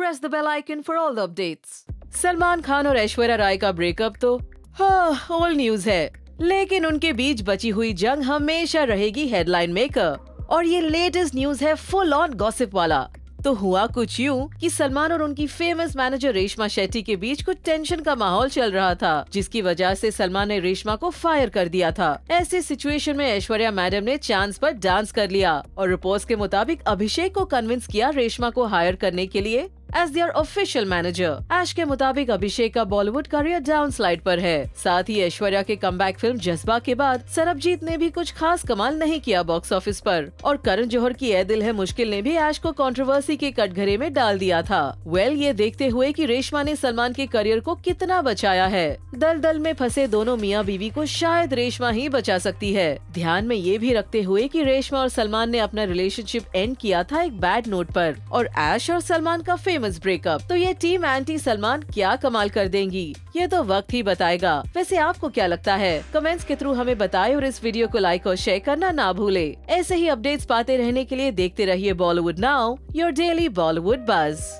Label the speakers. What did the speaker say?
Speaker 1: press the bell icon for all the updates Salman Khan और ऐश्वर्या राय का breakup तो ओल्ड हाँ, न्यूज है लेकिन उनके बीच बची हुई जंग हमेशा रहेगी हेडलाइन मेकर और ये लेटेस्ट न्यूज है फुल ऑन गॉसिप वाला तो हुआ कुछ यूं कि सलमान और उनकी फेमस मैनेजर रेशमा शेट्टी के बीच कुछ टेंशन का माहौल चल रहा था जिसकी वजह से सलमान ने रेशमा को फायर कर दिया था ऐसे सिचुएशन में ऐश्वर्या मैडम ने चांस पर डांस कर लिया और रिपोर्ट्स के मुताबिक अभिषेक को कन्विंस किया रेशमा को हायर करने के लिए as their official manager Aish के मुताबिक अभिषेक का बॉलीवुड करियर डाउन स्लाइड आरोप है साथ ही ऐश्वर्या के कम फिल्म जज्बा के बाद सरबजीत ने भी कुछ खास कमाल नहीं किया बॉक्स ऑफिस पर और करण जौहर की ए दिल है मुश्किल ने भी ऐश को कंट्रोवर्सी के कटघरे में डाल दिया था वेल well, ये देखते हुए कि रेशमा ने सलमान के करियर को कितना बचाया है दल दल में फंसे दोनों मियाँ बीवी को शायद रेशमा ही बचा सकती है ध्यान में ये भी रखते हुए कि रेशमा और सलमान ने अपना रिलेशनशिप एंड किया था एक बैड नोट पर और ऐश और सलमान का फेम फेमस ब्रेकअप तो ये टीम एंटी सलमान क्या कमाल कर देंगी ये तो वक्त ही बताएगा वैसे आपको क्या लगता है कमेंट्स के थ्रू हमें बताएं और इस वीडियो को लाइक और शेयर करना ना भूले ऐसे ही अपडेट्स पाते रहने के लिए देखते रहिए Bollywood now your daily Bollywood बस